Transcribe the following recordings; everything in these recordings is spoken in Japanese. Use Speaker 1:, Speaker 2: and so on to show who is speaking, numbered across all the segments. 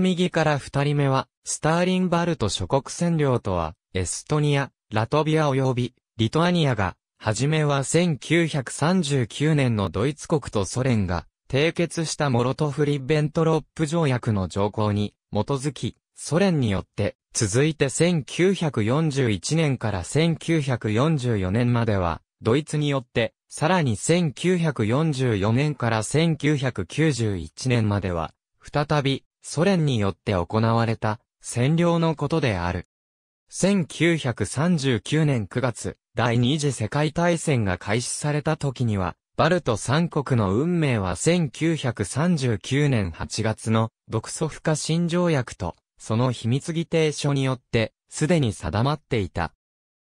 Speaker 1: 右から二人目は、スターリンバルト諸国占領とは、エストニア、ラトビア及び、リトアニアが、はじめは1939年のドイツ国とソ連が、締結したモロトフ・リッベントロップ条約の条項に、基づき、ソ連によって、続いて1941年から1944年までは、ドイツによって、さらに1944年から1991年までは、再び、ソ連によって行われた占領のことである。1939年9月、第二次世界大戦が開始された時には、バルト三国の運命は1939年8月の独ソ不可侵条約と、その秘密議定書によって、すでに定まっていた。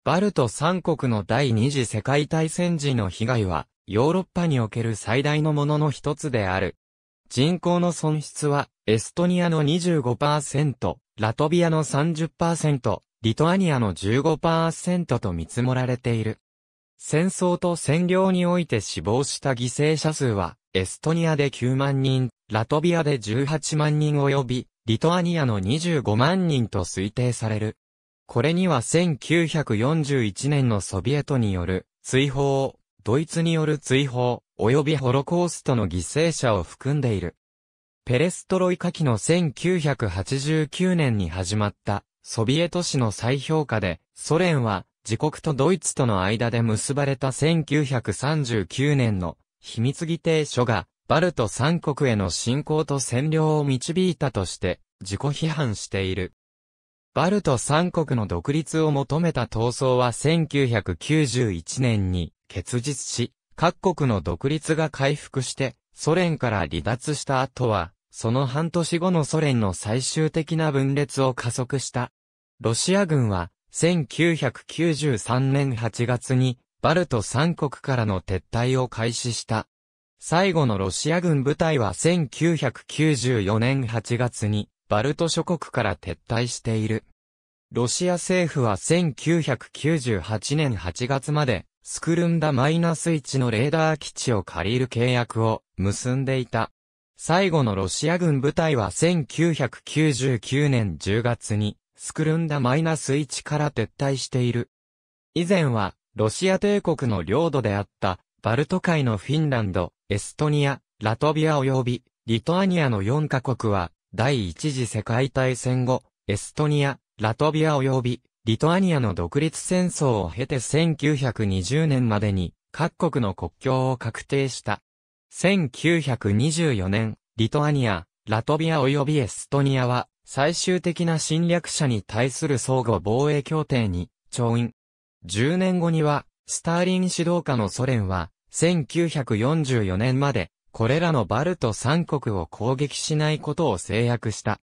Speaker 1: バルト三国の第二次世界大戦時の被害は、ヨーロッパにおける最大のものの一つである。人口の損失は、エストニアの25%、ラトビアの30%、リトアニアの15%と見積もられている。戦争と占領において死亡した犠牲者数は、エストニアで9万人、ラトビアで18万人及び、リトアニアの25万人と推定される。これには1941年のソビエトによる追放、ドイツによる追放、及びホロコーストの犠牲者を含んでいる。ペレストロイカ期の1989年に始まったソビエト史の再評価で、ソ連は自国とドイツとの間で結ばれた1939年の秘密議定書がバルト三国への侵攻と占領を導いたとして自己批判している。バルト三国の独立を求めた闘争は1991年に結実し、各国の独立が回復して、ソ連から離脱した後は、その半年後のソ連の最終的な分裂を加速した。ロシア軍は、1993年8月に、バルト3国からの撤退を開始した。最後のロシア軍部隊は1994年8月に、バルト諸国から撤退している。ロシア政府は1998年8月まで、スクルンダ -1 のレーダー基地を借りる契約を結んでいた。最後のロシア軍部隊は1999年10月にスクルンダ -1 から撤退している。以前はロシア帝国の領土であったバルト海のフィンランド、エストニア、ラトビア及びリトアニアの4カ国は第一次世界大戦後、エストニア、ラトビア及びリトアニアの独立戦争を経て1920年までに各国の国境を確定した。1924年、リトアニア、ラトビア及びエストニアは最終的な侵略者に対する相互防衛協定に調印。10年後には、スターリン指導下のソ連は、1944年まで、これらのバルト3国を攻撃しないことを制約した。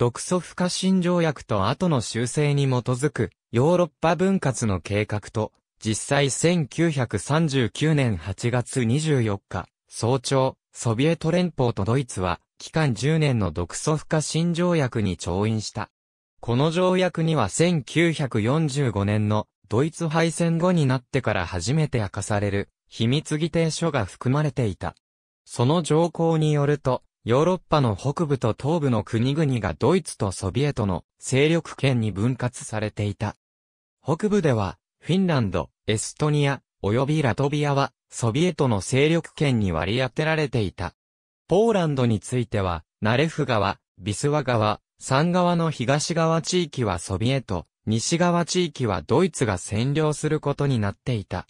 Speaker 1: 独ソ不可侵条約と後の修正に基づくヨーロッパ分割の計画と、実際1939年8月24日、早朝、ソビエト連邦とドイツは、期間10年の独ソ不可侵条約に調印した。この条約には1945年のドイツ敗戦後になってから初めて明かされる秘密議定書が含まれていた。その条項によると、ヨーロッパの北部と東部の国々がドイツとソビエトの勢力圏に分割されていた。北部では、フィンランド、エストニア、及びラトビアは、ソビエトの勢力圏に割り当てられていた。ポーランドについては、ナレフ川、ビスワ川、サン川の東側地域はソビエト、西側地域はドイツが占領することになっていた。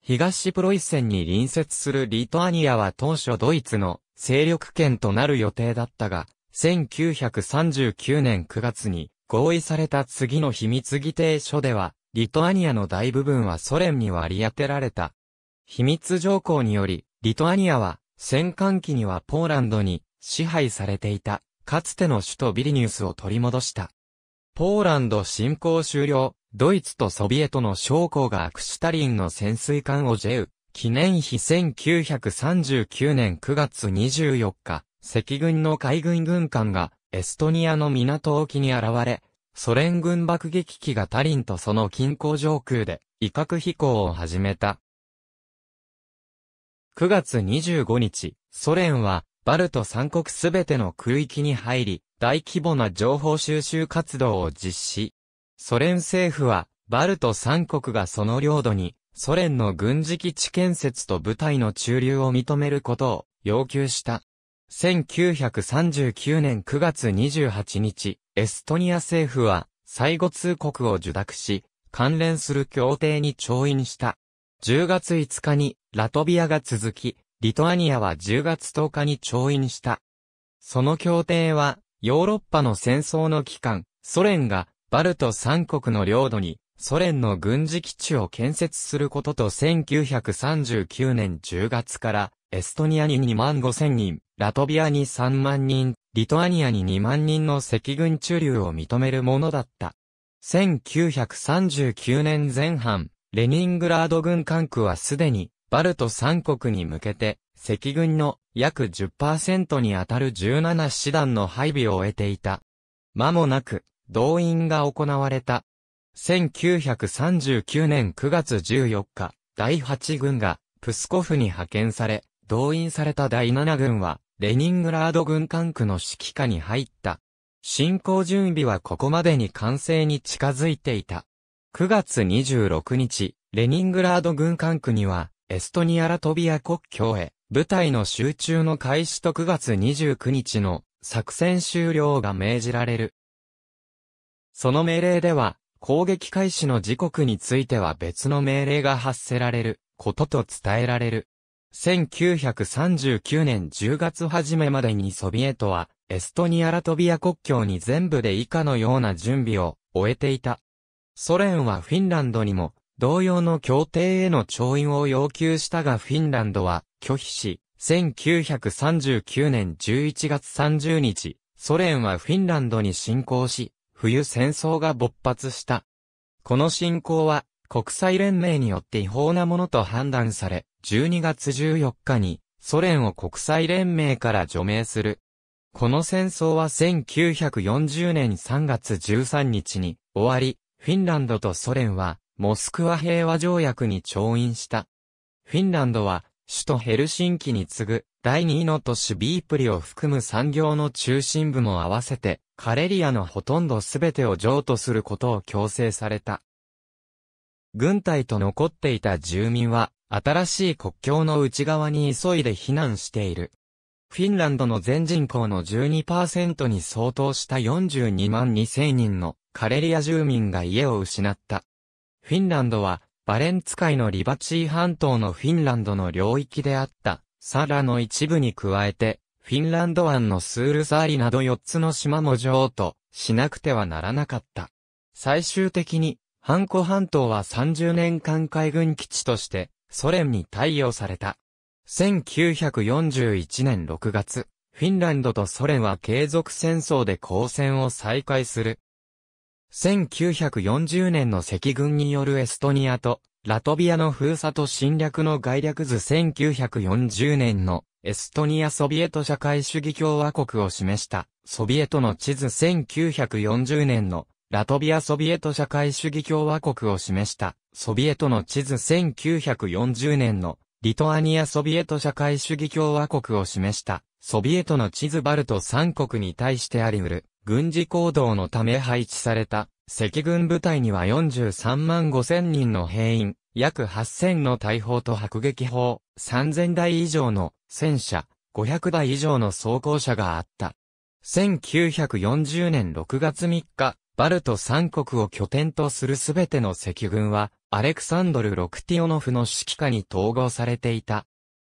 Speaker 1: 東プロイセンに隣接するリトアニアは当初ドイツの勢力圏となる予定だったが、1939年9月に合意された次の秘密議定書では、リトアニアの大部分はソ連に割り当てられた。秘密条項により、リトアニアは、戦艦機にはポーランドに支配されていた、かつての首都ビリニュースを取り戻した。ポーランド侵攻終了、ドイツとソビエトの将校がアクシュタリンの潜水艦をジェウ、記念碑1939年9月24日、赤軍の海軍軍艦がエストニアの港沖に現れ、ソ連軍爆撃機がタリンとその近郊上空で威嚇飛行を始めた。9月25日、ソ連はバルト三国すべての空域に入り、大規模な情報収集活動を実施。ソ連政府は、バルト三国がその領土にソ連の軍事基地建設と部隊の駐留を認めることを要求した。1939年9月28日、エストニア政府は、最後通告を受諾し、関連する協定に調印した。10月5日に、ラトビアが続き、リトアニアは10月10日に調印した。その協定は、ヨーロッパの戦争の期間、ソ連が、バルト3国の領土に、ソ連の軍事基地を建設することと1939年10月から、エストニアに2万5千人、ラトビアに3万人、リトアニアに2万人の赤軍駐留を認めるものだった。1939年前半、レニングラード軍管区はすでに、バルト3国に向けて、赤軍の約10%にあたる17師団の配備を終えていた。間もなく、動員が行われた1939年9月14日、第8軍がプスコフに派遣され、動員された第7軍は、レニングラード軍管区の指揮下に入った。進行準備はここまでに完成に近づいていた。9月26日、レニングラード軍管区には、エストニアラトビア国境へ、部隊の集中の開始と9月29日の作戦終了が命じられる。その命令では、攻撃開始の時刻については別の命令が発せられることと伝えられる。1939年10月初めまでにソビエトはエストニアラトビア国境に全部で以下のような準備を終えていた。ソ連はフィンランドにも同様の協定への調印を要求したがフィンランドは拒否し、1939年11月30日、ソ連はフィンランドに侵攻し、冬戦争が勃発した。この侵攻は、国際連盟によって違法なものと判断され、12月14日に、ソ連を国際連盟から除名する。この戦争は1940年3月13日に終わり、フィンランドとソ連はモスクワ平和条約に調印した。フィンランドは首都ヘルシンキに次ぐ第2位の都市ビープリを含む産業の中心部も合わせてカレリアのほとんどすべてを譲渡することを強制された。軍隊と残っていた住民は、新しい国境の内側に急いで避難している。フィンランドの全人口の12%に相当した42万2000人のカレリア住民が家を失った。フィンランドは、バレンツ海のリバチー半島のフィンランドの領域であった、サラの一部に加えて、フィンランド湾のスールサーリなど4つの島も女王としなくてはならなかった。最終的に、ハンコ半島は30年間海軍基地としてソ連に対応された。1941年6月、フィンランドとソ連は継続戦争で交戦を再開する。1940年の赤軍によるエストニアとラトビアの封鎖と侵略の概略図1940年のエストニアソビエト社会主義共和国を示したソビエトの地図1940年のラトビアソビエト社会主義共和国を示したソビエトの地図1940年のリトアニアソビエト社会主義共和国を示したソビエトの地図バルト3国に対してあり得る軍事行動のため配置された赤軍部隊には43万5千人の兵員約8000の大砲と迫撃砲、3000台以上の戦車、500台以上の装甲車があった。1940年6月3日、バルト三国を拠点とするすべての赤軍は、アレクサンドル・ロクティオノフの指揮下に統合されていた。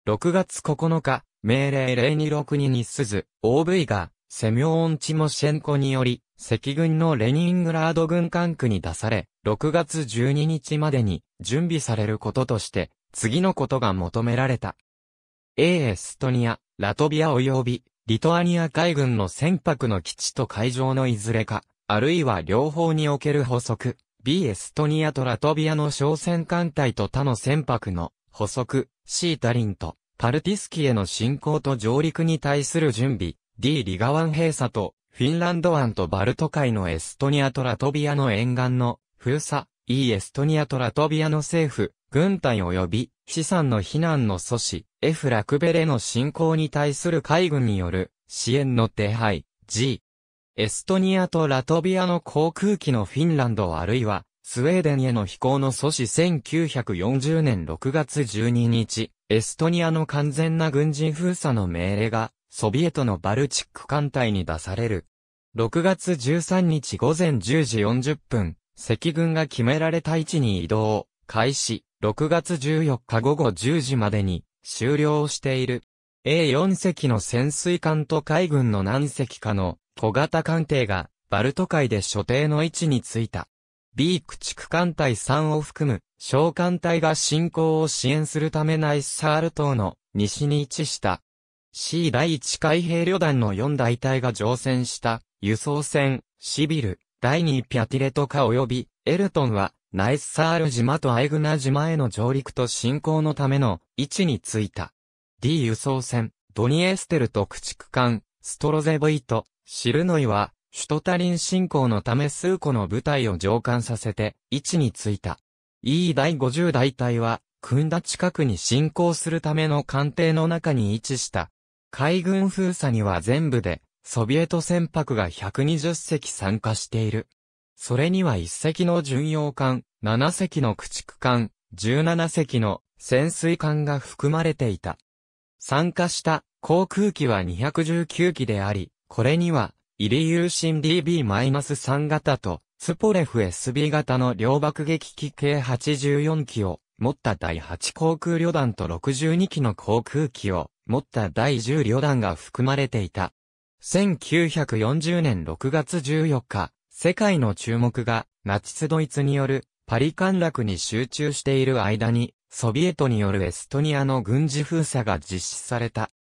Speaker 1: 6月9日、命令026に日鈴、OV が、セミョーン・チモシェンコにより、赤軍のレニングラード軍管区に出され、6月12日までに準備されることとして、次のことが求められた。A エストニア、ラトビア及び、リトアニア海軍の船舶の基地と海上のいずれか、あるいは両方における補足、B エストニアとラトビアの商船艦隊と他の船舶の補足、シータリンと、パルティスキへの進行と上陸に対する準備、D リガワン閉鎖と、フィンランド湾とバルト海のエストニアとラトビアの沿岸の封鎖、E エストニアとラトビアの政府、軍隊及び資産の避難の阻止、F ラクベレの侵攻に対する海軍による支援の手配、G。エストニアとラトビアの航空機のフィンランドあるいはスウェーデンへの飛行の阻止1940年6月12日、エストニアの完全な軍人封鎖の命令がソビエトのバルチック艦隊に出される。6月13日午前10時40分、赤軍が決められた位置に移動、開始、6月14日午後10時までに終了している。A4 隻の潜水艦と海軍の何隻かの小型艦艇がバルト海で所定の位置についた。B 駆逐艦隊3を含む小艦隊が進行を支援するためナイスサール島の西に位置した C 第1海兵旅団の4大隊が乗船した輸送船、シビル、第2ピャティレトカ及び、エルトンは、ナイスサール島とアイグナ島への上陸と進行のための位置についた。D 輸送船、ドニエステルと駆逐艦、ストロゼブイト、シルノイは、シュトタリン進行のため数個の部隊を上艦させて、位置についた。E 第50大隊は、組んだ近くに進行するための艦艇の中に位置した、海軍封鎖には全部で、ソビエト船舶が120隻参加している。それには1隻の巡洋艦、7隻の駆逐艦、17隻の潜水艦が含まれていた。参加した航空機は219機であり、これには、イリユーシン DB-3 型と、スポレフ SB 型の両爆撃機計84機を持った第8航空旅団と62機の航空機を持った第10旅団が含まれていた。1940年6月14日、世界の注目がナチスドイツによるパリ陥落に集中している間に、ソビエトによるエストニアの軍事封鎖が実施された。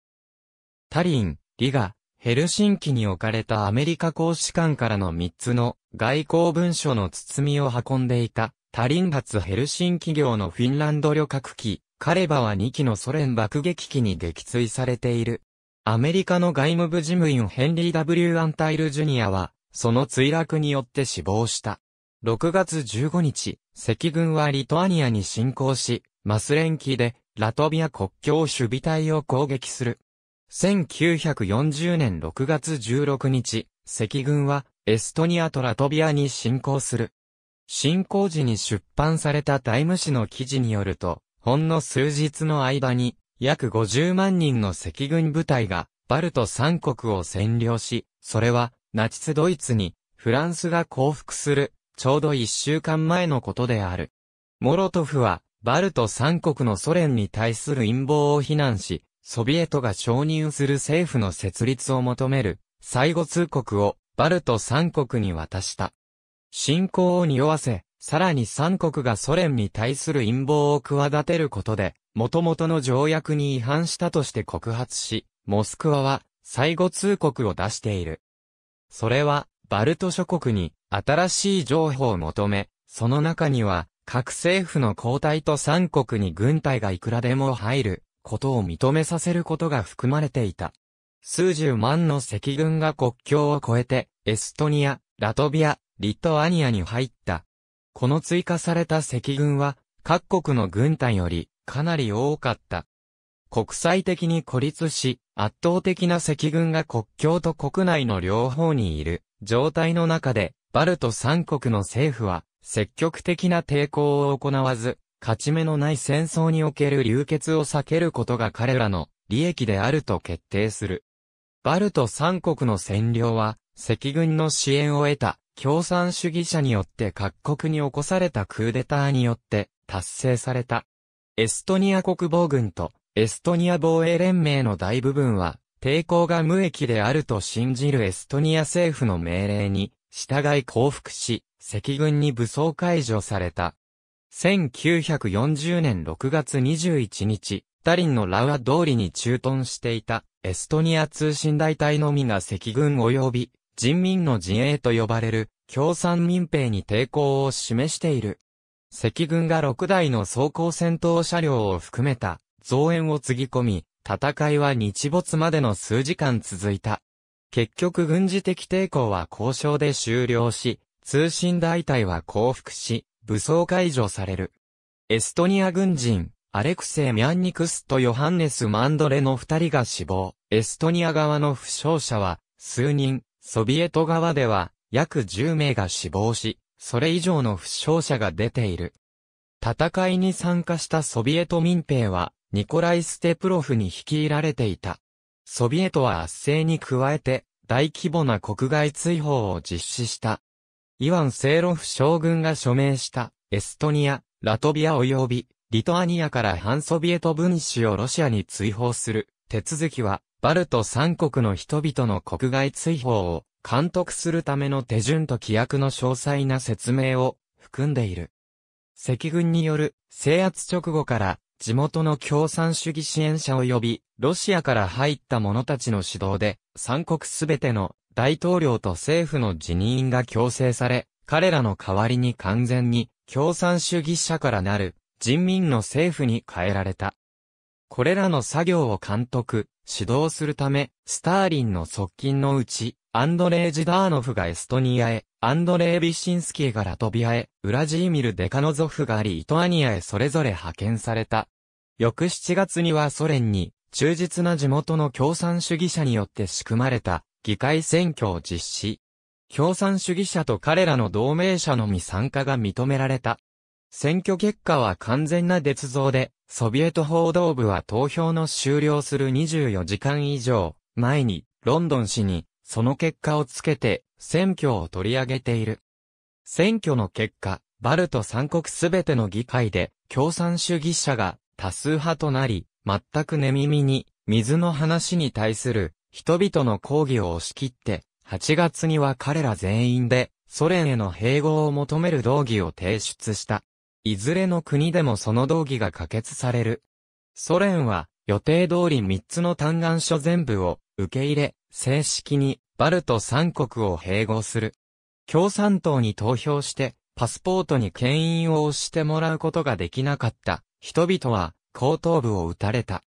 Speaker 1: タリン、リガ、ヘルシンキに置かれたアメリカ公使館からの3つの外交文書の包みを運んでいたタリン発ヘルシン企業のフィンランド旅客機、カレバは2機のソ連爆撃機に撃墜されている。アメリカの外務部事務員ヘンリー・ W・ アンタイル・ジュニアは、その墜落によって死亡した。6月15日、赤軍はリトアニアに侵攻し、マスレン機で、ラトビア国境守備隊を攻撃する。1940年6月16日、赤軍は、エストニアとラトビアに侵攻する。進行時に出版されたタイム誌の記事によると、ほんの数日の間に、約50万人の赤軍部隊が、バルト三国を占領し、それは、ナチスドイツに、フランスが降伏する、ちょうど一週間前のことである。モロトフは、バルト三国のソ連に対する陰謀を非難し、ソビエトが承認する政府の設立を求める、最後通告を、バルト三国に渡した。侵攻を匂わせ、さらに三国がソ連に対する陰謀を企てることで、元々の条約に違反したとして告発し、モスクワは、最後通告を出している。それは、バルト諸国に、新しい情報を求め、その中には、各政府の交代と三国に軍隊がいくらでも入る、ことを認めさせることが含まれていた。数十万の赤軍が国境を越えて、エストニア、ラトビア、リトアニアに入った。この追加された赤軍は、各国の軍隊より、かなり多かった。国際的に孤立し、圧倒的な赤軍が国境と国内の両方にいる状態の中で、バルト三国の政府は、積極的な抵抗を行わず、勝ち目のない戦争における流血を避けることが彼らの利益であると決定する。バルト三国の占領は、赤軍の支援を得た共産主義者によって各国に起こされたクーデターによって達成された。エストニア国防軍とエストニア防衛連盟の大部分は抵抗が無益であると信じるエストニア政府の命令に従い降伏し、赤軍に武装解除された。1940年6月21日、タリンのラウア通りに駐屯していたエストニア通信大隊のみが赤軍及び人民の陣営と呼ばれる共産民兵に抵抗を示している。赤軍が6台の装甲戦闘車両を含めた増援をつぎ込み、戦いは日没までの数時間続いた。結局軍事的抵抗は交渉で終了し、通信大隊は降伏し、武装解除される。エストニア軍人、アレクセイ・ミャンニクスとヨハンネス・マンドレの二人が死亡、エストニア側の負傷者は数人、ソビエト側では約10名が死亡し、それ以上の負傷者が出ている。戦いに参加したソビエト民兵は、ニコライ・ステプロフに率いられていた。ソビエトは圧政に加えて、大規模な国外追放を実施した。イワン・セーロフ将軍が署名した、エストニア、ラトビア及び、リトアニアから反ソビエト分子をロシアに追放する、手続きは、バルト三国の人々の国外追放を監督するための手順と規約の詳細な説明を含んでいる。赤軍による制圧直後から地元の共産主義支援者及びロシアから入った者たちの指導で三国すべての大統領と政府の辞任が強制され、彼らの代わりに完全に共産主義者からなる人民の政府に変えられた。これらの作業を監督、指導するため、スターリンの側近のうち、アンドレイ・ジダーノフがエストニアへ、アンドレイ・ビシンスキーがラトビアへ、ウラジーミル・デカノゾフがリトアニアへそれぞれ派遣された。翌7月にはソ連に、忠実な地元の共産主義者によって仕組まれた、議会選挙を実施。共産主義者と彼らの同盟者のみ参加が認められた。選挙結果は完全な捏造で、ソビエト報道部は投票の終了する24時間以上前に、ロンドン市に、その結果をつけて、選挙を取り上げている。選挙の結果、バルト三国すべての議会で、共産主義者が多数派となり、全く寝耳に、水の話に対する、人々の抗議を押し切って、8月には彼ら全員で、ソ連への併合を求める動議を提出した。いずれの国でもその動議が可決される。ソ連は予定通り3つの嘆願書全部を受け入れ、正式にバルト3国を併合する。共産党に投票して、パスポートに牽引を押してもらうことができなかった人々は後頭部を撃たれた。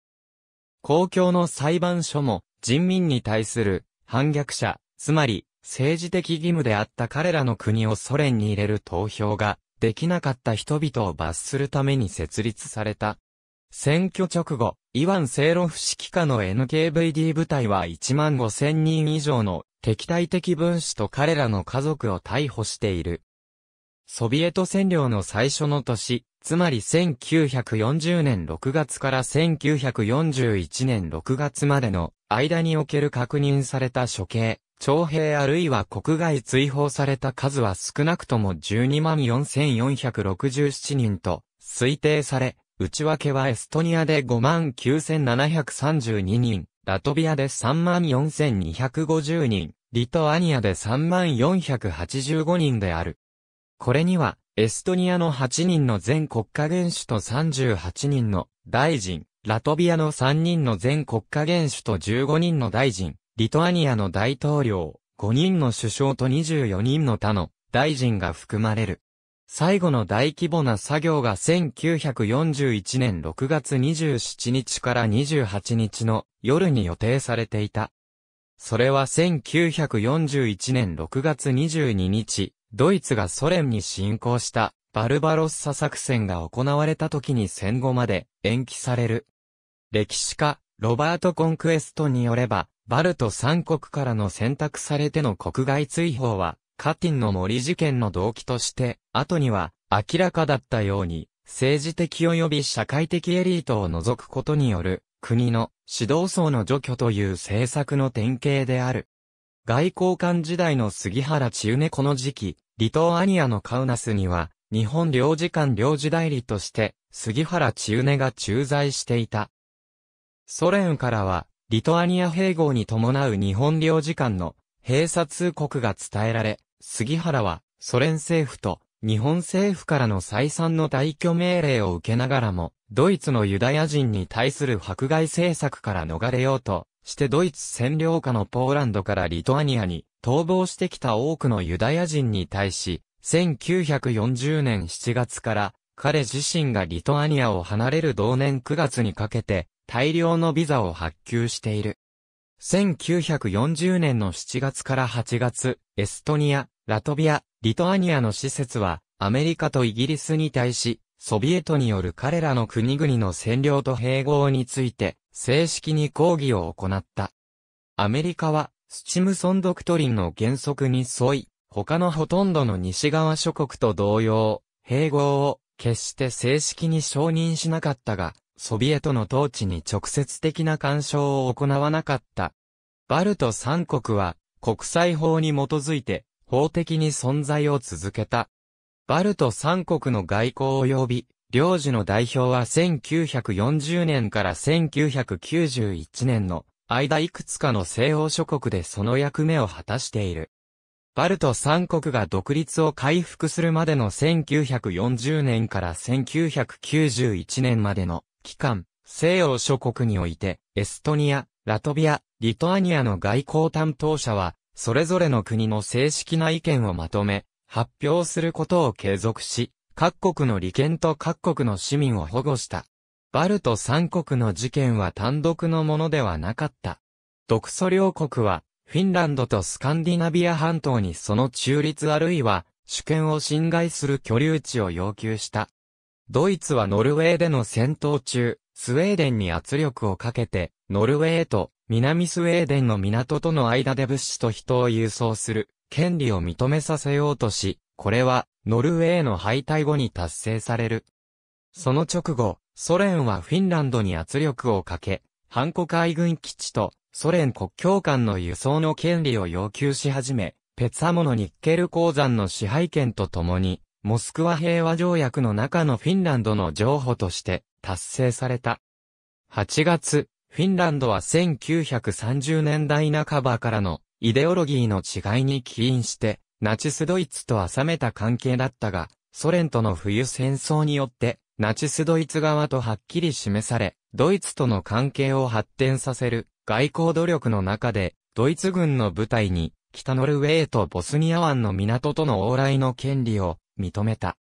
Speaker 1: 公共の裁判所も人民に対する反逆者、つまり政治的義務であった彼らの国をソ連に入れる投票ができなかった人々を罰するために設立された。選挙直後、イワン・セーロフ指揮下の NKVD 部隊は1万5千人以上の敵対的分子と彼らの家族を逮捕している。ソビエト占領の最初の年、つまり1940年6月から1941年6月までの間における確認された処刑、徴兵あるいは国外追放された数は少なくとも124,467人と推定され、内訳はエストニアで59,732人、ラトビアで34,250人、リトアニアで3485人である。これには、エストニアの8人の全国家元首と38人の大臣、ラトビアの3人の全国家元首と15人の大臣、リトアニアの大統領、5人の首相と24人の他の大臣が含まれる。最後の大規模な作業が1941年6月27日から28日の夜に予定されていた。それは1941年6月22日、ドイツがソ連に侵攻したバルバロッサ作戦が行われた時に戦後まで延期される。歴史家、ロバート・コンクエストによれば、バルト三国からの選択されての国外追放は、カティンの森事件の動機として、後には明らかだったように、政治的及び社会的エリートを除くことによる、国の指導層の除去という政策の典型である。外交官時代の杉原千畝この時期、リトアニアのカウナスには、日本領事館領事代理として、杉原千畝が駐在していた。ソ連からは、リトアニア併合に伴う日本領事館の閉鎖通告が伝えられ、杉原はソ連政府と日本政府からの再三の退去命令を受けながらも、ドイツのユダヤ人に対する迫害政策から逃れようとしてドイツ占領下のポーランドからリトアニアに逃亡してきた多くのユダヤ人に対し、1940年7月から彼自身がリトアニアを離れる同年9月にかけて、大量のビザを発給している。1940年の7月から8月、エストニア、ラトビア、リトアニアの施設は、アメリカとイギリスに対し、ソビエトによる彼らの国々の占領と併合について、正式に抗議を行った。アメリカは、スチムソンドクトリンの原則に沿い、他のほとんどの西側諸国と同様、併合を決して正式に承認しなかったが、ソビエトの統治に直接的な干渉を行わなかった。バルト三国は国際法に基づいて法的に存在を続けた。バルト三国の外交及び領事の代表は1940年から1991年の間いくつかの西欧諸国でその役目を果たしている。バルト三国が独立を回復するまでの1940年から1991年までの期間、西欧諸国において、エストニア、ラトビア、リトアニアの外交担当者は、それぞれの国の正式な意見をまとめ、発表することを継続し、各国の利権と各国の市民を保護した。バルト三国の事件は単独のものではなかった。独ソ両国は、フィンランドとスカンディナビア半島にその中立あるいは主権を侵害する居留地を要求した。ドイツはノルウェーでの戦闘中、スウェーデンに圧力をかけて、ノルウェーと南スウェーデンの港との間で物資と人を輸送する権利を認めさせようとし、これはノルウェーの敗退後に達成される。その直後、ソ連はフィンランドに圧力をかけ、ハンコ海軍基地とソ連国境間の輸送の権利を要求し始め、ペツァモのニッケル鉱山の支配権とともに、モスクワ平和条約の中のフィンランドの譲歩として達成された。8月、フィンランドは1930年代半ばからのイデオロギーの違いに起因して、ナチスドイツとは冷めた関係だったが、ソ連との冬戦争によって、ナチスドイツ側とはっきり示され、ドイツとの関係を発展させる外交努力の中で、ドイツ軍の部隊に、北ノルウェーとボスニア湾の港との往来の権利を認めた。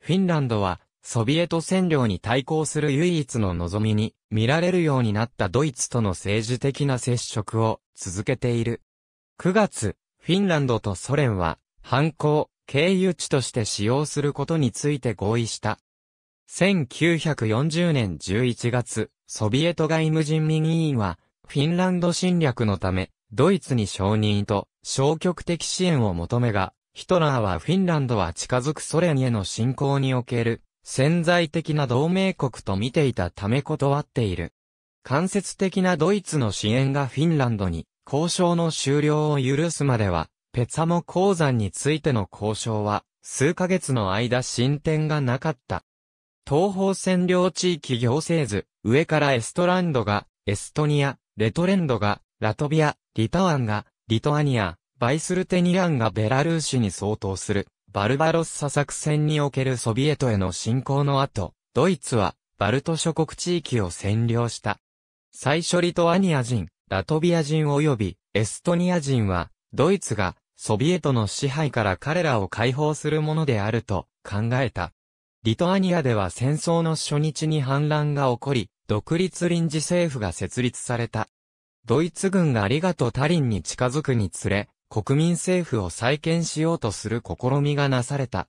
Speaker 1: フィンランドは、ソビエト占領に対抗する唯一の望みに見られるようになったドイツとの政治的な接触を続けている。9月、フィンランドとソ連は、反抗、経由地として使用することについて合意した。1940年11月、ソビエト外務人民委員は、フィンランド侵略のため、ドイツに承認と消極的支援を求めが、ヒトラーはフィンランドは近づくソ連への侵攻における潜在的な同盟国と見ていたため断っている。間接的なドイツの支援がフィンランドに交渉の終了を許すまでは、ペツァモ鉱山についての交渉は数ヶ月の間進展がなかった。東方占領地域行政図、上からエストランドが、エストニア、レトレンドが、ラトビア、リタワンが、リトアニア、バイスルテニアンがベラルーシに相当する、バルバロッサ作戦におけるソビエトへの侵攻の後、ドイツは、バルト諸国地域を占領した。最初リトアニア人、ラトビア人及び、エストニア人は、ドイツが、ソビエトの支配から彼らを解放するものであると、考えた。リトアニアでは戦争の初日に反乱が起こり、独立臨時政府が設立された。ドイツ軍がリガとタリンに近づくにつれ、国民政府を再建しようとする試みがなされた。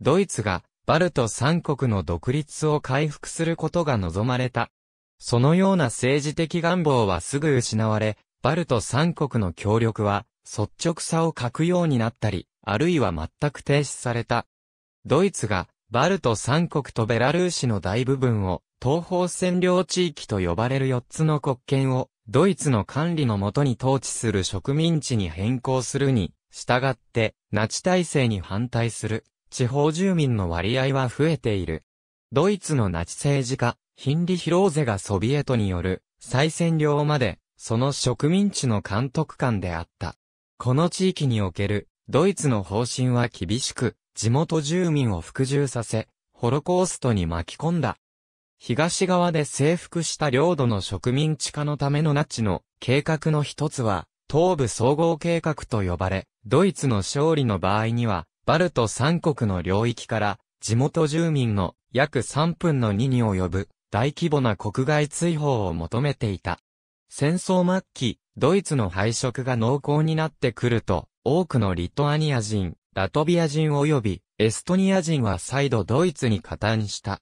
Speaker 1: ドイツがバルト三国の独立を回復することが望まれた。そのような政治的願望はすぐ失われ、バルト三国の協力は率直さを欠くようになったり、あるいは全く停止された。ドイツがバルト三国とベラルーシの大部分を東方占領地域と呼ばれる四つの国権をドイツの管理のもとに統治する植民地に変更するに、従って、ナチ体制に反対する、地方住民の割合は増えている。ドイツのナチ政治家、ヒンリヒローゼがソビエトによる再占領まで、その植民地の監督官であった。この地域における、ドイツの方針は厳しく、地元住民を服従させ、ホロコーストに巻き込んだ。東側で征服した領土の植民地化のためのナチの計画の一つは、東部総合計画と呼ばれ、ドイツの勝利の場合には、バルト三国の領域から、地元住民の約3分の2に及ぶ大規模な国外追放を求めていた。戦争末期、ドイツの敗色が濃厚になってくると、多くのリトアニア人、ラトビア人及びエストニア人は再度ドイツに加担した。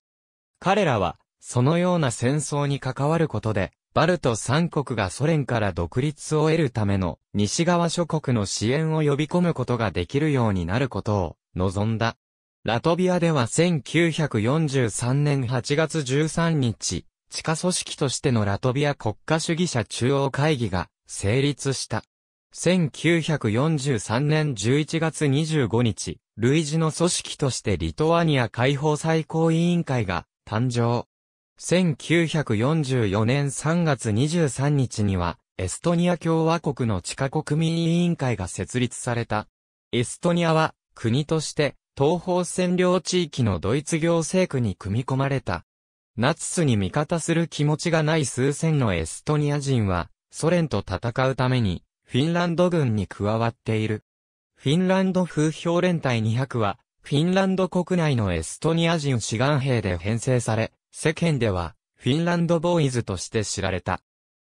Speaker 1: 彼らはそのような戦争に関わることで、バルト三国がソ連から独立を得るための西側諸国の支援を呼び込むことができるようになることを望んだ。ラトビアでは1943年8月13日、地下組織としてのラトビア国家主義者中央会議が成立した。1943年11月25日、類似の組織としてリトアニア解放最高委員会が誕生。1944年3月23日には、エストニア共和国の地下国民委員会が設立された。エストニアは、国として、東方占領地域のドイツ行政区に組み込まれた。ナチスに味方する気持ちがない数千のエストニア人は、ソ連と戦うために、フィンランド軍に加わっている。フィンランド風評連隊200は、フィンランド国内のエストニア人志願兵で編成され、世間では、フィンランドボーイズとして知られた。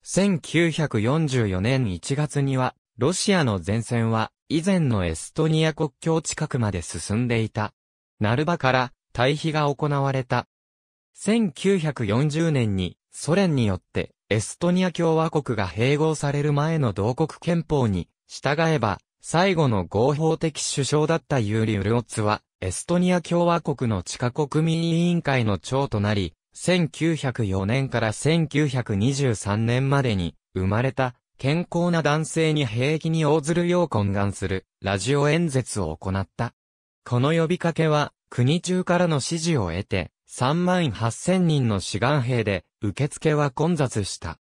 Speaker 1: 1944年1月には、ロシアの前線は、以前のエストニア国境近くまで進んでいた。ナルバから、退避が行われた。1940年に、ソ連によって、エストニア共和国が併合される前の同国憲法に、従えば、最後の合法的首相だったユーリ・ウルオツは、エストニア共和国の地下国民委員会の長となり、1904年から1923年までに生まれた健康な男性に兵役に応ずるよう懇願するラジオ演説を行った。この呼びかけは国中からの支持を得て3万8000人の志願兵で受付は混雑した。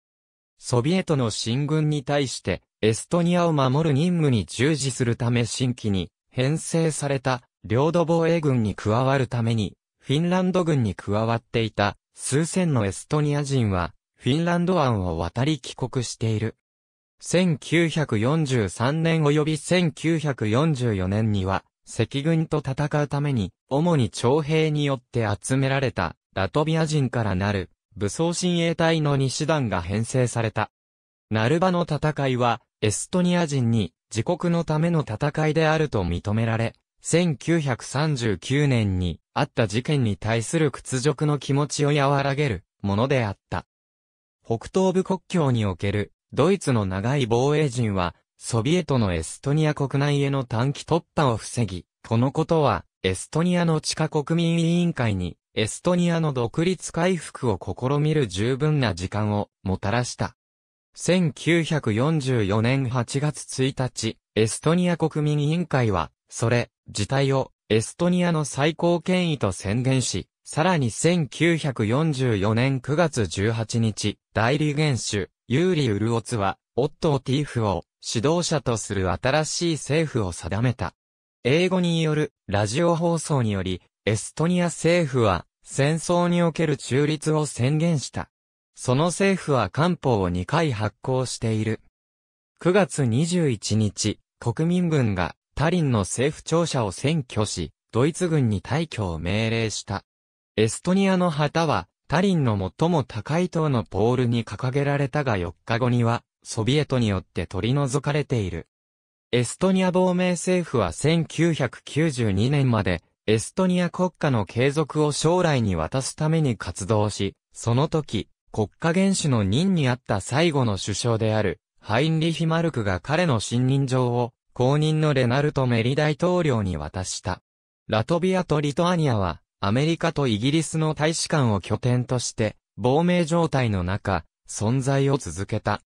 Speaker 1: ソビエトの進軍に対してエストニアを守る任務に従事するため新規に編成された領土防衛軍に加わるために、フィンランド軍に加わっていた数千のエストニア人は、フィンランド湾を渡り帰国している。1943年及び1944年には、赤軍と戦うために、主に徴兵によって集められた、ラトビア人からなる、武装親衛隊の西団が編成された。ナルバの戦いは、エストニア人に、自国のための戦いであると認められ、1939年にあった事件に対する屈辱の気持ちを和らげるものであった。北東部国境におけるドイツの長い防衛陣はソビエトのエストニア国内への短期突破を防ぎ、このことはエストニアの地下国民委員会にエストニアの独立回復を試みる十分な時間をもたらした。1944年8月1日、エストニア国民委員会は、それ、自体をエストニアの最高権威と宣言し、さらに1944年9月18日、代理元首、ユーリ・ウルオツは、オットー・ティーフを指導者とする新しい政府を定めた。英語によるラジオ放送により、エストニア政府は戦争における中立を宣言した。その政府は官報を2回発行している。9月21日、国民軍がタリンの政府庁舎を占拠し、ドイツ軍に退去を命令した。エストニアの旗は、タリンの最も高い塔のポールに掲げられたが4日後には、ソビエトによって取り除かれている。エストニア亡命政府は1992年まで、エストニア国家の継続を将来に渡すために活動し、その時、国家元首の任にあった最後の首相である、ハインリヒ・マルクが彼の信任状を公認のレナルト・メリ大統領に渡した。ラトビアとリトアニアは、アメリカとイギリスの大使館を拠点として、亡命状態の中、存在を続けた。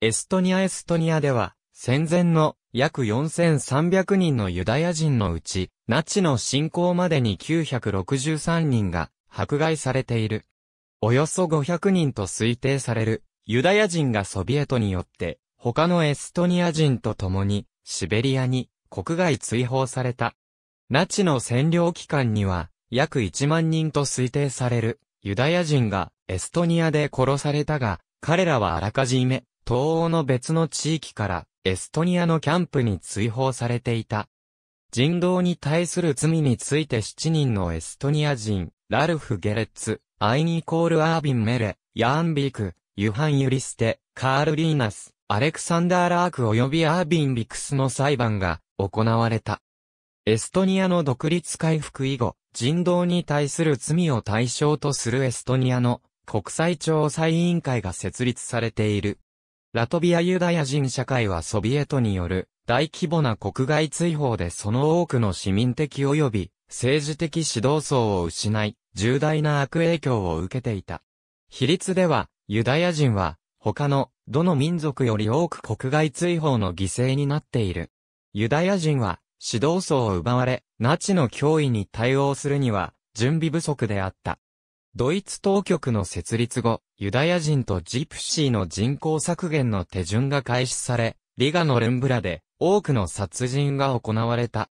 Speaker 1: エストニア・エストニアでは、戦前の約4300人のユダヤ人のうち、ナチの侵攻までに963人が迫害されている。およそ500人と推定されるユダヤ人がソビエトによって他のエストニア人と共にシベリアに国外追放された。ナチの占領期間には約1万人と推定されるユダヤ人がエストニアで殺されたが、彼らはあらかじめ東欧の別の地域からエストニアのキャンプに追放されていた。人道に対する罪について7人のエストニア人、ラルフ・ゲレッツ、アイニコール・アービン・メレ、ヤーンビーク、ユハン・ユリステ、カール・リーナス、アレクサンダー・ラーク及びアービン・ビクスの裁判が行われた。エストニアの独立回復以後、人道に対する罪を対象とするエストニアの国際調査委員会が設立されている。ラトビアユダヤ人社会はソビエトによる大規模な国外追放でその多くの市民的及び政治的指導層を失い、重大な悪影響を受けていた。比率では、ユダヤ人は他のどの民族より多く国外追放の犠牲になっている。ユダヤ人は、指導層を奪われ、ナチの脅威に対応するには、準備不足であった。ドイツ当局の設立後、ユダヤ人とジプシーの人口削減の手順が開始され、リガのルンブラで多くの殺人が行われた。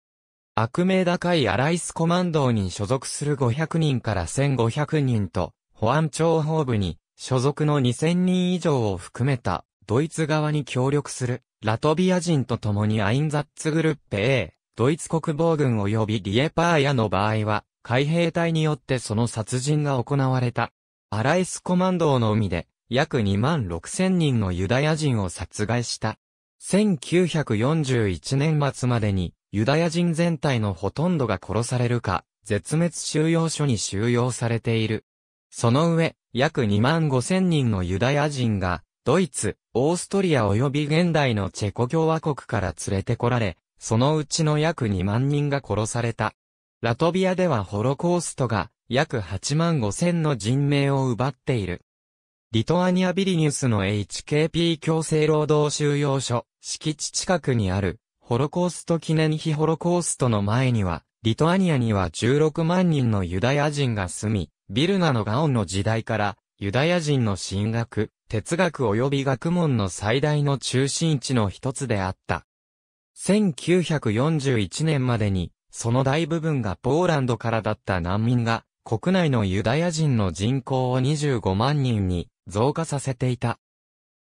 Speaker 1: 悪名高いアライスコマンドに所属する500人から1500人と、保安庁法部に所属の2000人以上を含めたドイツ側に協力するラトビア人と共にアインザッツグルッペ A、ドイツ国防軍及びリエパーヤの場合は、海兵隊によってその殺人が行われた。アライスコマンドの海で、約2万6千人のユダヤ人を殺害した。1941年末までに、ユダヤ人全体のほとんどが殺されるか、絶滅収容所に収容されている。その上、約2万5千人のユダヤ人が、ドイツ、オーストリア及び現代のチェコ共和国から連れてこられ、そのうちの約2万人が殺された。ラトビアではホロコーストが約8万5千の人命を奪っている。リトアニアビリニュスの HKP 強制労働収容所、敷地近くにある、ホロコースト記念碑ホロコーストの前には、リトアニアには16万人のユダヤ人が住み、ビルナのガオンの時代から、ユダヤ人の神学、哲学及び学問の最大の中心地の一つであった。1941年までに、その大部分がポーランドからだった難民が、国内のユダヤ人の人口を25万人に増加させていた。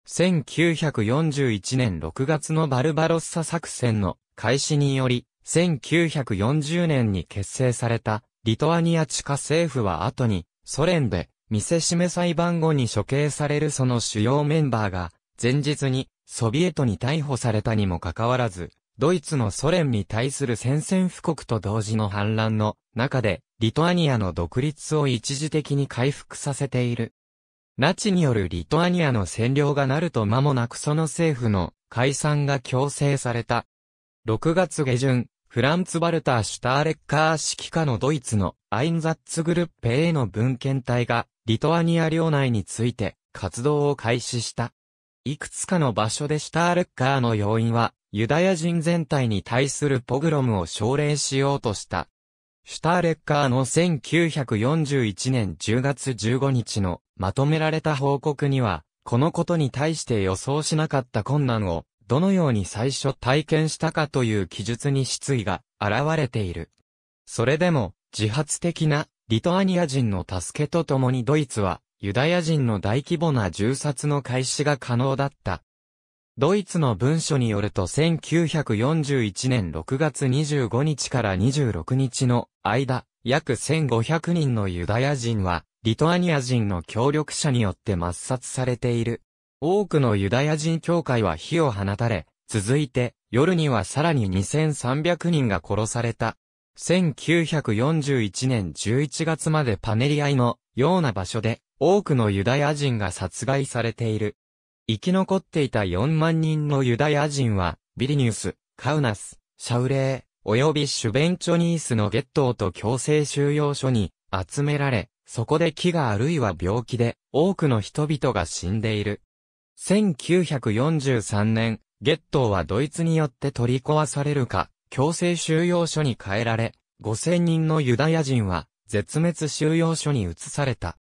Speaker 1: 1941年6月のバルバロッサ作戦の開始により、1940年に結成された、リトアニア地下政府は後に、ソ連で、見せしめ裁判後に処刑されるその主要メンバーが、前日に、ソビエトに逮捕されたにもかかわらず、ドイツのソ連に対する宣戦布告と同時の反乱の中で、リトアニアの独立を一時的に回復させている。ナチによるリトアニアの占領がなると間もなくその政府の解散が強制された。6月下旬、フランツ・バルター・シュターレッカー指揮下のドイツのアインザッツグルッペへの文献隊がリトアニア領内について活動を開始した。いくつかの場所でシュターレッカーの要因はユダヤ人全体に対するポグロムを奨励しようとした。シュターレッカーの1941年10月15日のまとめられた報告には、このことに対して予想しなかった困難をどのように最初体験したかという記述に失意が現れている。それでも、自発的なリトアニア人の助けとともにドイツは、ユダヤ人の大規模な銃殺の開始が可能だった。ドイツの文書によると1941年6月25日から26日の間、約1500人のユダヤ人は、リトアニア人の協力者によって抹殺されている。多くのユダヤ人教会は火を放たれ、続いて、夜にはさらに2300人が殺された。1941年11月までパネリアイのような場所で多くのユダヤ人が殺害されている。生き残っていた4万人のユダヤ人はビリニュース、カウナス、シャウレー、及びシュベンチョニースのゲットーと強制収容所に集められ、そこで飢餓あるいは病気で多くの人々が死んでいる。1943年、ゲットーはドイツによって取り壊されるか、強制収容所に変えられ、5000人のユダヤ人は、絶滅収容所に移された。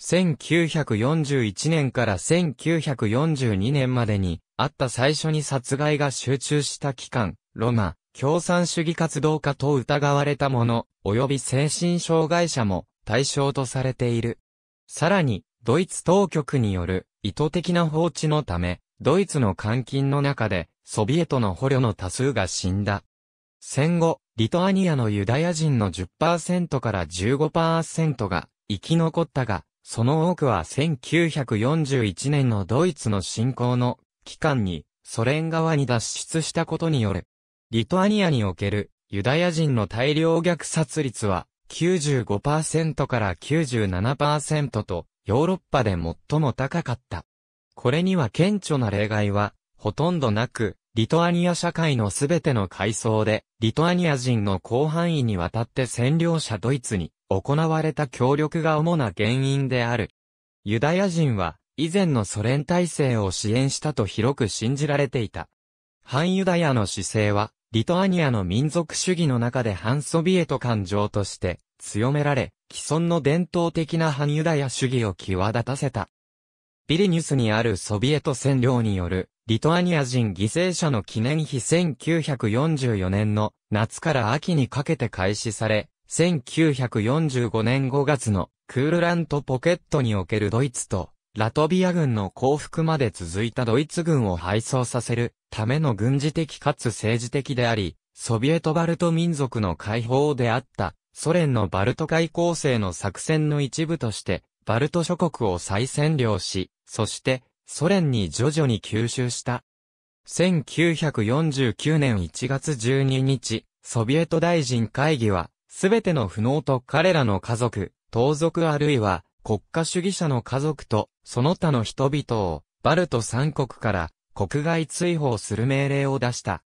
Speaker 1: 1941年から1942年までに、あった最初に殺害が集中した期間、ロマ、共産主義活動家と疑われた者、及び精神障害者も対象とされている。さらに、ドイツ当局による意図的な放置のため、ドイツの監禁の中で、ソビエトの捕虜の多数が死んだ。戦後、リトアニアのユダヤ人の10%から15%が生き残ったが、その多くは1941年のドイツの侵攻の期間にソ連側に脱出したことによる。リトアニアにおけるユダヤ人の大量虐殺率は95%から97%とヨーロッパで最も高かった。これには顕著な例外は、ほとんどなく、リトアニア社会のすべての階層で、リトアニア人の広範囲にわたって占領者ドイツに行われた協力が主な原因である。ユダヤ人は、以前のソ連体制を支援したと広く信じられていた。反ユダヤの姿勢は、リトアニアの民族主義の中で反ソビエト感情として強められ、既存の伝統的な反ユダヤ主義を際立たせた。ビリニュスにあるソビエト占領による、リトアニア人犠牲者の記念碑1944年の夏から秋にかけて開始され、1945年5月のクールラントポケットにおけるドイツとラトビア軍の降伏まで続いたドイツ軍を敗走させるための軍事的かつ政治的であり、ソビエトバルト民族の解放であったソ連のバルト海構成の作戦の一部として、バルト諸国を再占領し、そして、ソ連に徐々に吸収した。1949年1月12日、ソビエト大臣会議は、すべての不能と彼らの家族、盗賊あるいは国家主義者の家族とその他の人々をバルト三国から国外追放する命令を出した。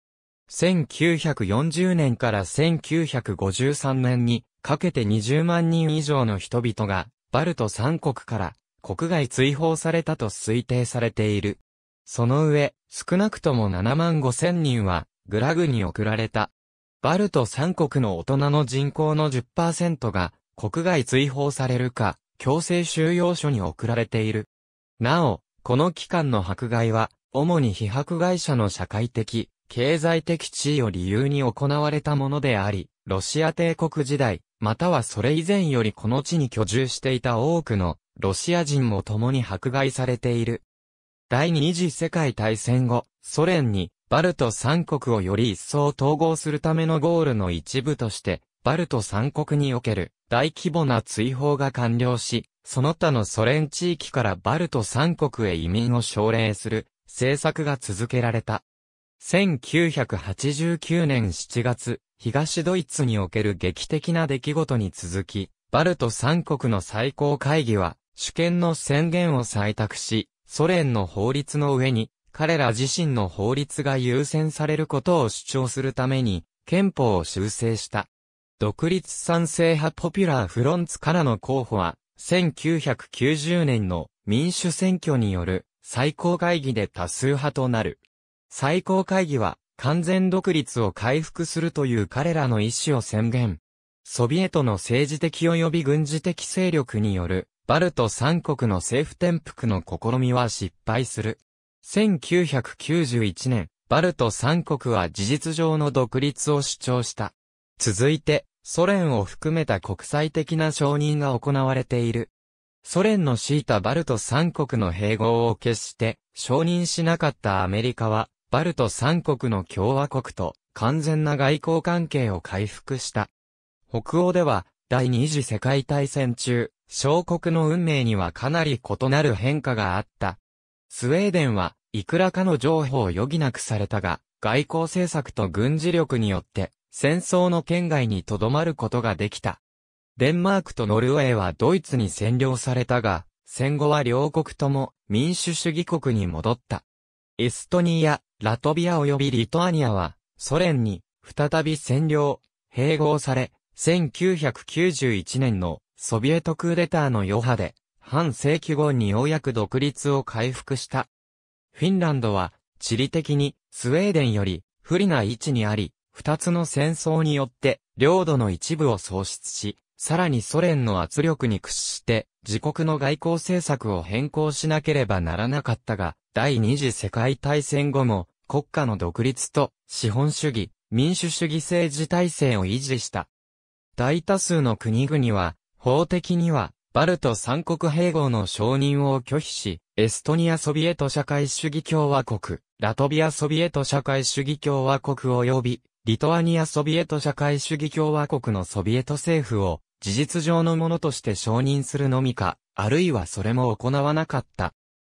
Speaker 1: 1940年から1953年にかけて20万人以上の人々がバルト3国から国外追放されたと推定されている。その上、少なくとも7万5千人はグラグに送られた。バルト3国の大人の人口の10%が国外追放されるか強制収容所に送られている。なお、この期間の迫害は主に被迫害者の社会的、経済的地位を理由に行われたものであり、ロシア帝国時代、またはそれ以前よりこの地に居住していた多くのロシア人も共に迫害されている。第二次世界大戦後、ソ連にバルト三国をより一層統合するためのゴールの一部として、バルト三国における大規模な追放が完了し、その他のソ連地域からバルト三国へ移民を奨励する政策が続けられた。1989年7月、東ドイツにおける劇的な出来事に続き、バルト三国の最高会議は、主権の宣言を採択し、ソ連の法律の上に、彼ら自身の法律が優先されることを主張するために、憲法を修正した。独立賛成派ポピュラーフロンツからの候補は、1990年の民主選挙による最高会議で多数派となる。最高会議は完全独立を回復するという彼らの意思を宣言。ソビエトの政治的及び軍事的勢力によるバルト三国の政府転覆の試みは失敗する。1991年、バルト三国は事実上の独立を主張した。続いて、ソ連を含めた国際的な承認が行われている。ソ連の敷いたバルト三国の併合を決して承認しなかったアメリカはバルト三国の共和国と完全な外交関係を回復した。北欧では、第二次世界大戦中、小国の運命にはかなり異なる変化があった。スウェーデンは、いくらかの譲歩を余儀なくされたが、外交政策と軍事力によって、戦争の圏外にとどまることができた。デンマークとノルウェーはドイツに占領されたが、戦後は両国とも民主主義国に戻った。エストニア、ラトビア及びリトアニアは、ソ連に、再び占領、併合され、1991年のソビエトクーデターの余波で、半世紀後にようやく独立を回復した。フィンランドは、地理的にスウェーデンより不利な位置にあり、二つの戦争によって領土の一部を喪失し、さらにソ連の圧力に屈して、自国の外交政策を変更しなければならなかったが、第二次世界大戦後も、国家の独立と資本主義、民主主義政治体制を維持した。大多数の国々は、法的には、バルト三国併合の承認を拒否し、エストニアソビエト社会主義共和国、ラトビアソビエト社会主義共和国及び、リトアニアソビエト社会主義共和国のソビエト政府を、事実上のものとして承認するのみか、あるいはそれも行わなかった。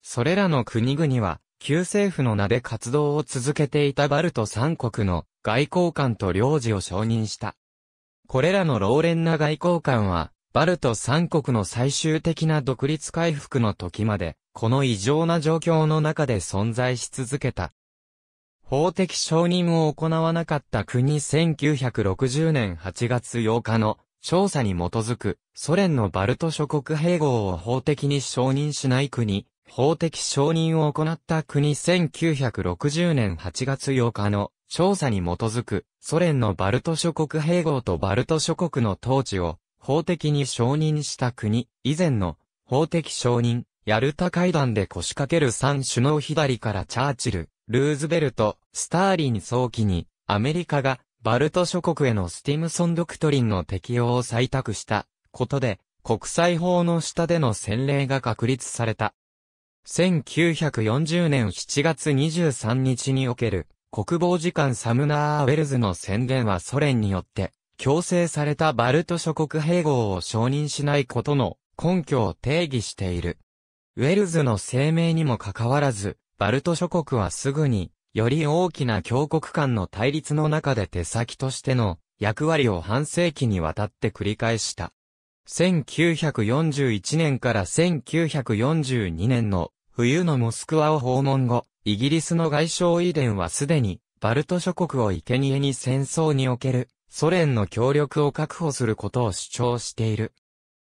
Speaker 1: それらの国々は、旧政府の名で活動を続けていたバルト三国の外交官と領事を承認した。これらの老練な外交官は、バルト三国の最終的な独立回復の時まで、この異常な状況の中で存在し続けた。法的承認を行わなかった国1960年8月8日の調査に基づくソ連のバルト諸国併合を法的に承認しない国法的承認を行った国1960年8月8日の調査に基づくソ連のバルト諸国併合とバルト諸国の統治を法的に承認した国以前の法的承認ヤルタ会談で腰掛ける三首脳左からチャーチル、ルーズベルト、スターリン早期にアメリカがバルト諸国へのスティムソンドクトリンの適用を採択したことで国際法の下での洗礼が確立された。1940年7月23日における国防次官サムナー・ウェルズの宣言はソ連によって強制されたバルト諸国併合を承認しないことの根拠を定義している。ウェルズの声明にもかかわらず、バルト諸国はすぐに、より大きな強国間の対立の中で手先としての役割を半世紀にわたって繰り返した。1941年から1942年の冬のモスクワを訪問後、イギリスの外相イデンはすでに、バルト諸国を生贄に戦争における、ソ連の協力を確保することを主張している。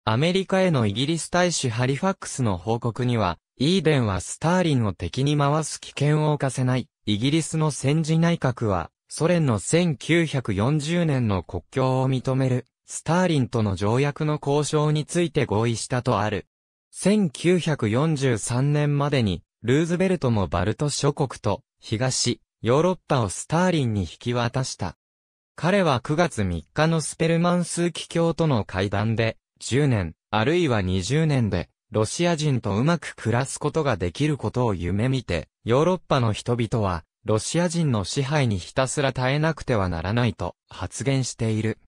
Speaker 1: アメリカへのイギリス大使ハリファックスの報告には、イーデンはスターリンを敵に回す危険を犯せない、イギリスの戦時内閣は、ソ連の1940年の国境を認める、スターリンとの条約の交渉について合意したとある。1943年までに、ルーズベルトもバルト諸国と、東、ヨーロッパをスターリンに引き渡した。彼は9月3日のスペルマンスーキ教との会談で、10年、あるいは20年で、ロシア人とうまく暮らすことができることを夢見て、ヨーロッパの人々は、ロシア人の支配にひたすら耐えなくてはならないと発言している。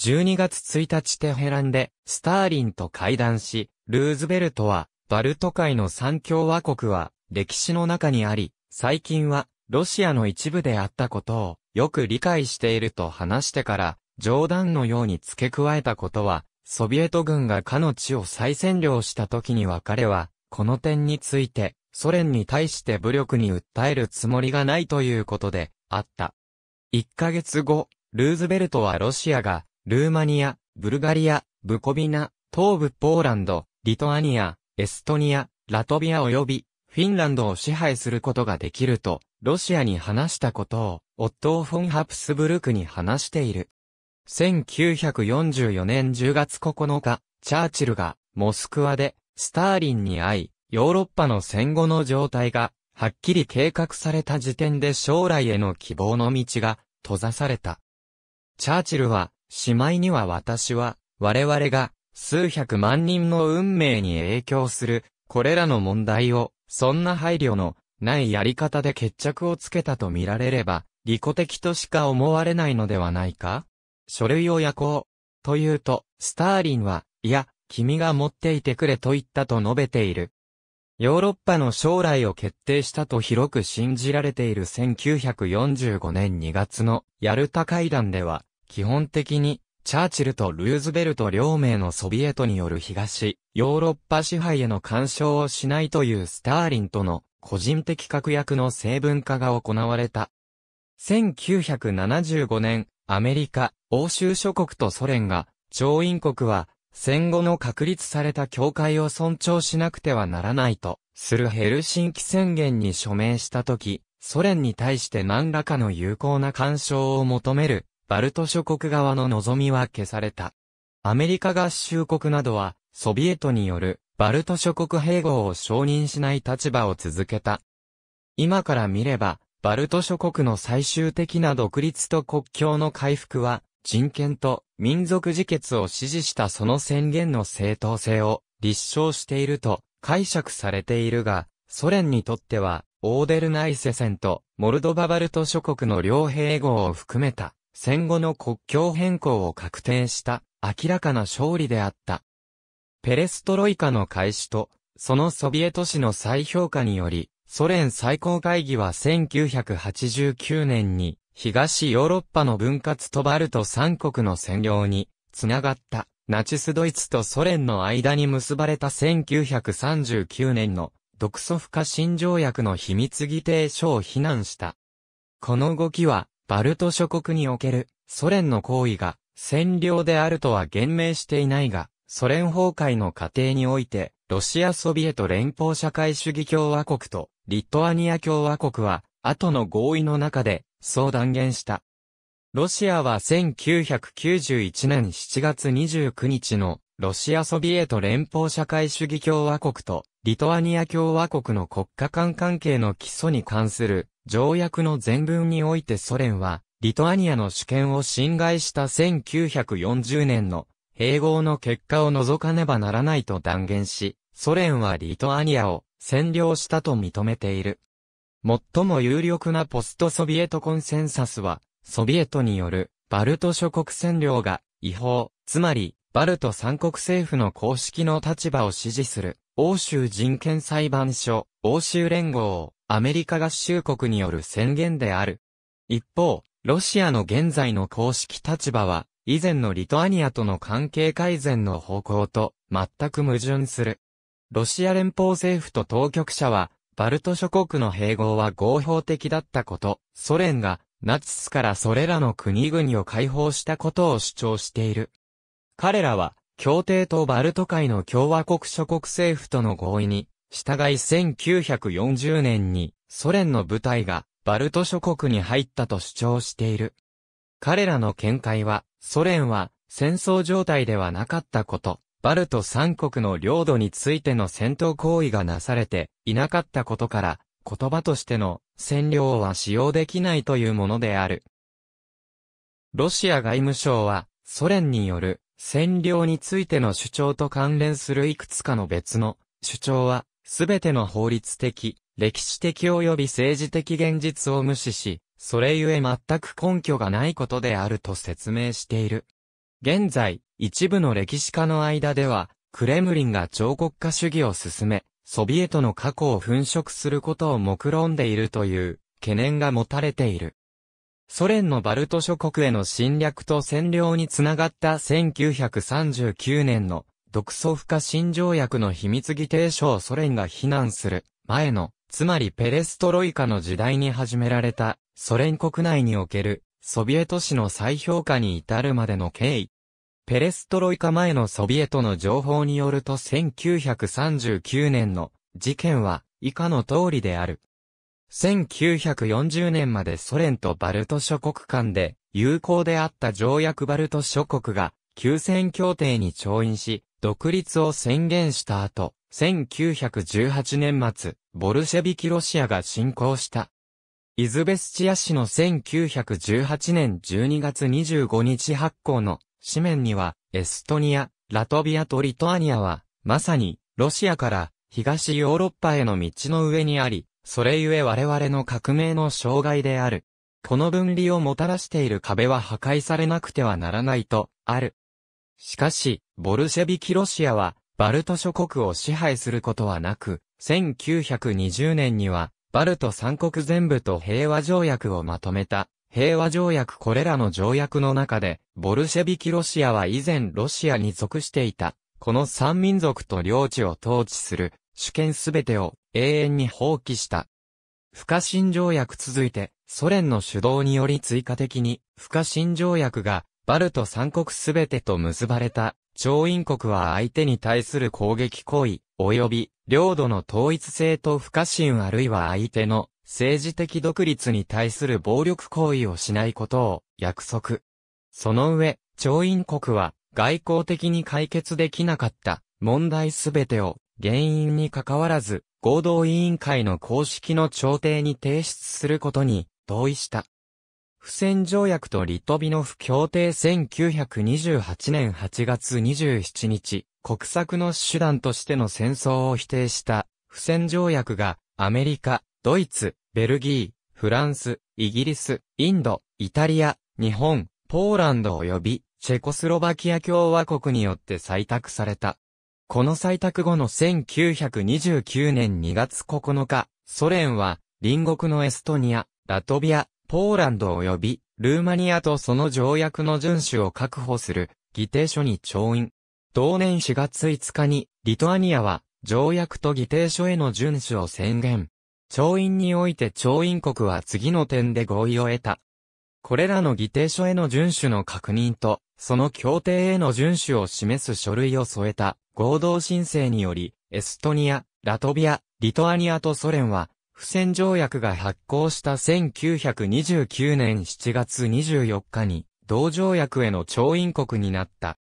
Speaker 1: 12月1日テヘランで、スターリンと会談し、ルーズベルトは、バルト海の三共和国は、歴史の中にあり、最近は、ロシアの一部であったことを、よく理解していると話してから、冗談のように付け加えたことは、ソビエト軍がかの地を再占領した時には彼は、この点について、ソ連に対して武力に訴えるつもりがないということで、あった。1ヶ月後、ルーズベルトはロシアが、ルーマニア、ブルガリア、ブコビナ、東部ポーランド、リトアニア、エストニア、ラトビア及びフィンランドを支配することができると、ロシアに話したことを、オットー・フォン・ハプスブルクに話している。1944年10月9日、チャーチルが、モスクワで、スターリンに会い、ヨーロッパの戦後の状態が、はっきり計画された時点で将来への希望の道が、閉ざされた。チャーチルは、しまいには私は、我々が、数百万人の運命に影響する、これらの問題を、そんな配慮の、ないやり方で決着をつけたと見られれば、利己的としか思われないのではないか書類をこう。というと、スターリンは、いや、君が持っていてくれと言ったと述べている。ヨーロッパの将来を決定したと広く信じられている1945年2月のヤルタ会談では、基本的に、チャーチルとルーズベルト両名のソビエトによる東、ヨーロッパ支配への干渉をしないというスターリンとの個人的確約の成分化が行われた。1975年、アメリカ、欧州諸国とソ連が、調印国は、戦後の確立された境界を尊重しなくてはならないと、するヘルシンキ宣言に署名したとき、ソ連に対して何らかの有効な干渉を求めるバルト諸国側の望みは消された。アメリカ合衆国などは、ソビエトによるバルト諸国併合を承認しない立場を続けた。今から見れば、バルト諸国の最終的な独立と国境の回復は、人権と民族自決を支持したその宣言の正当性を立証していると解釈されているが、ソ連にとっては、オーデルナイセ戦とモルドババルト諸国の両併合を含めた戦後の国境変更を確定した明らかな勝利であった。ペレストロイカの開始と、そのソビエト史の再評価により、ソ連最高会議は1989年に東ヨーロッパの分割とバルト三国の占領につながったナチスドイツとソ連の間に結ばれた1939年の独ソフカ新条約の秘密議定書を非難した。この動きはバルト諸国におけるソ連の行為が占領であるとは言明していないが、ソ連崩壊の過程において、ロシアソビエト連邦社会主義共和国とリトアニア共和国は、後の合意の中で、そう断言した。ロシアは1991年7月29日のロシアソビエト連邦社会主義共和国とリトアニア共和国の国家間関係の基礎に関する条約の全文においてソ連は、リトアニアの主権を侵害した1940年の併合の結果を除かねばならないと断言し、ソ連はリトアニアを占領したと認めている。最も有力なポストソビエトコンセンサスは、ソビエトによるバルト諸国占領が違法、つまりバルト三国政府の公式の立場を支持する欧州人権裁判所、欧州連合、アメリカ合衆国による宣言である。一方、ロシアの現在の公式立場は、以前のリトアニアとの関係改善の方向と全く矛盾する。ロシア連邦政府と当局者は、バルト諸国の併合は合法的だったこと、ソ連がナチスからそれらの国々を解放したことを主張している。彼らは協定とバルト海の共和国諸国政府との合意に、従い1940年にソ連の部隊がバルト諸国に入ったと主張している。彼らの見解は、ソ連は戦争状態ではなかったこと、バルト三国の領土についての戦闘行為がなされていなかったことから、言葉としての占領は使用できないというものである。ロシア外務省は、ソ連による占領についての主張と関連するいくつかの別の主張は、すべての法律的、歴史的及び政治的現実を無視し、それゆえ全く根拠がないことであると説明している。現在、一部の歴史家の間では、クレムリンが彫刻家主義を進め、ソビエトの過去を粉飾することを目論んでいるという懸念が持たれている。ソ連のバルト諸国への侵略と占領につながった1939年の独ソ不可侵条約の秘密議定書をソ連が非難する前の、つまりペレストロイカの時代に始められたソ連国内におけるソビエト史の再評価に至るまでの経緯。ペレストロイカ前のソビエトの情報によると1939年の事件は以下の通りである。1940年までソ連とバルト諸国間で友好であった条約バルト諸国が休戦協定に調印し、独立を宣言した後、1918年末、ボルシェビキロシアが侵攻した。イズベスチア市の1918年12月25日発行の紙面には、エストニア、ラトビアとリトアニアは、まさに、ロシアから東ヨーロッパへの道の上にあり、それゆえ我々の革命の障害である。この分離をもたらしている壁は破壊されなくてはならないと、ある。しかし、ボルシェビキロシアは、バルト諸国を支配することはなく、1920年には、バルト三国全部と平和条約をまとめた。平和条約これらの条約の中で、ボルシェビキロシアは以前ロシアに属していた。この三民族と領地を統治する、主権すべてを永遠に放棄した。不可侵条約続いて、ソ連の主導により追加的に、不可侵条約が、バルト三国すべてと結ばれた、調印国は相手に対する攻撃行為、及び、領土の統一性と不可侵あるいは相手の政治的独立に対する暴力行為をしないことを約束。その上、調印国は外交的に解決できなかった問題すべてを原因にかかわらず、合同委員会の公式の調停に提出することに同意した。不戦条約とリトビノフ協定1928年8月27日、国策の手段としての戦争を否定した不戦条約がアメリカ、ドイツ、ベルギー、フランス、イギリス、インド、イタリア、日本、ポーランド及びチェコスロバキア共和国によって採択された。この採択後の1929年2月9日、ソ連は、隣国のエストニア、ラトビア、ポーランド及び、ルーマニアとその条約の遵守を確保する、議定書に調印。同年4月5日に、リトアニアは、条約と議定書への遵守を宣言。調印において調印国は次の点で合意を得た。これらの議定書への遵守の確認と、その協定への遵守を示す書類を添えた合同申請により、エストニア、ラトビア、リトアニアとソ連は、不戦条約が発効した1929年7月24日に、同条約への調印国になった。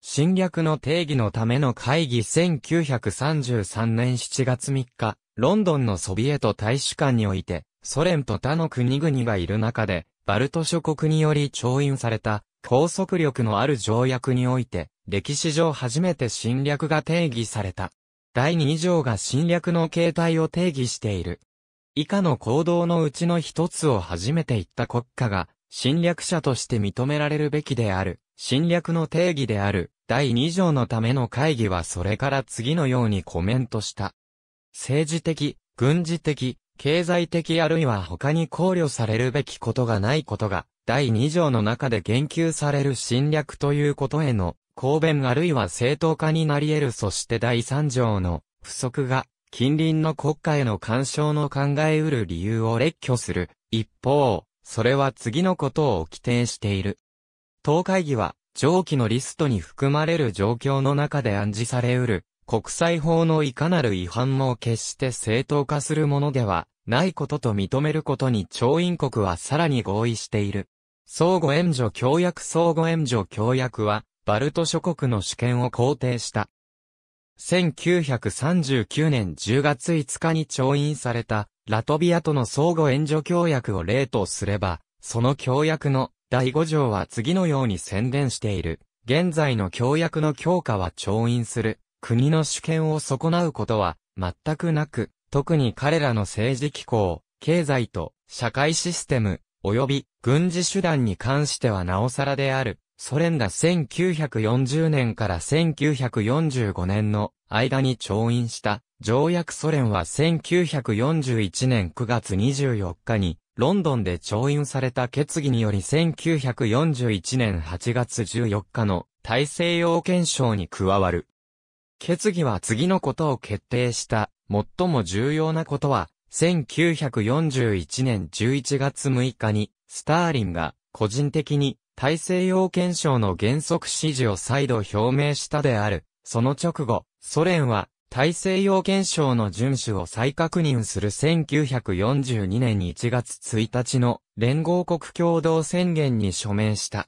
Speaker 1: 侵略の定義のための会議1933年7月3日、ロンドンのソビエト大使館において、ソ連と他の国々がいる中で、バルト諸国により調印された、拘束力のある条約において、歴史上初めて侵略が定義された。第2条が侵略の形態を定義している。以下の行動のうちの一つを初めて言った国家が、侵略者として認められるべきである。侵略の定義である。第2条のための会議はそれから次のようにコメントした。政治的、軍事的、経済的あるいは他に考慮されるべきことがないことが、第2条の中で言及される侵略ということへの、公弁あるいは正当化になり得るそして第3条の不足が、近隣の国家への干渉の考えうる理由を列挙する。一方、それは次のことを規定している。当会議は、上記のリストに含まれる状況の中で暗示されうる、国際法のいかなる違反も決して正当化するものではないことと認めることに調印国はさらに合意している。相互援助協約相互援助協約は、バルト諸国の主権を肯定した。1939年10月5日に調印された、ラトビアとの相互援助協約を例とすれば、その協約の第5条は次のように宣伝している。現在の協約の強化は調印する。国の主権を損なうことは全くなく、特に彼らの政治機構、経済と社会システム、及び軍事手段に関してはなおさらである。ソ連が1940年から1945年の間に調印した条約ソ連は1941年9月24日にロンドンで調印された決議により1941年8月14日の大西洋憲章に加わる。決議は次のことを決定した。最も重要なことは、1941年11月6日に、スターリンが個人的に大西洋憲章の原則支持を再度表明したである。その直後、ソ連は大西洋憲章の遵守を再確認する1942年1月1日の連合国共同宣言に署名した。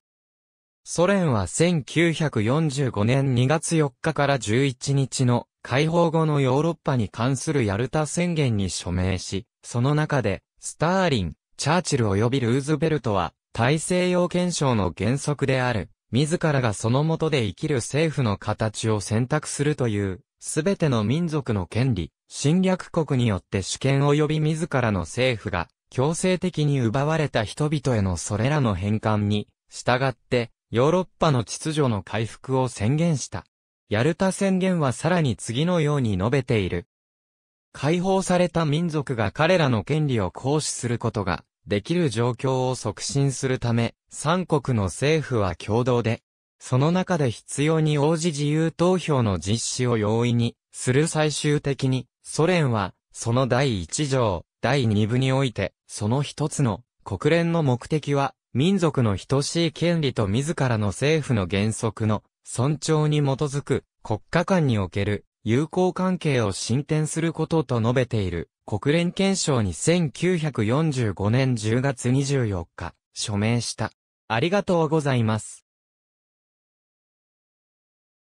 Speaker 1: ソ連は1945年2月4日から11日の解放後のヨーロッパに関するヤルタ宣言に署名し、その中で、スターリン、チャーチル及びルーズベルトは、大西洋憲章の原則である、自らがその下で生きる政府の形を選択するという、すべての民族の権利、侵略国によって主権及び自らの政府が、強制的に奪われた人々へのそれらの返還に、従って、ヨーロッパの秩序の回復を宣言した。ヤルタ宣言はさらに次のように述べている。解放された民族が彼らの権利を行使することができる状況を促進するため、三国の政府は共同で、その中で必要に応じ自由投票の実施を容易にする最終的に、ソ連は、その第一条、第二部において、その一つの国連の目的は、民族の等しい権利と自らの政府の原則の尊重に基づく国家間における友好関係を進展することと述べている国連憲章に1945年10月24日署名した。ありがとうございます。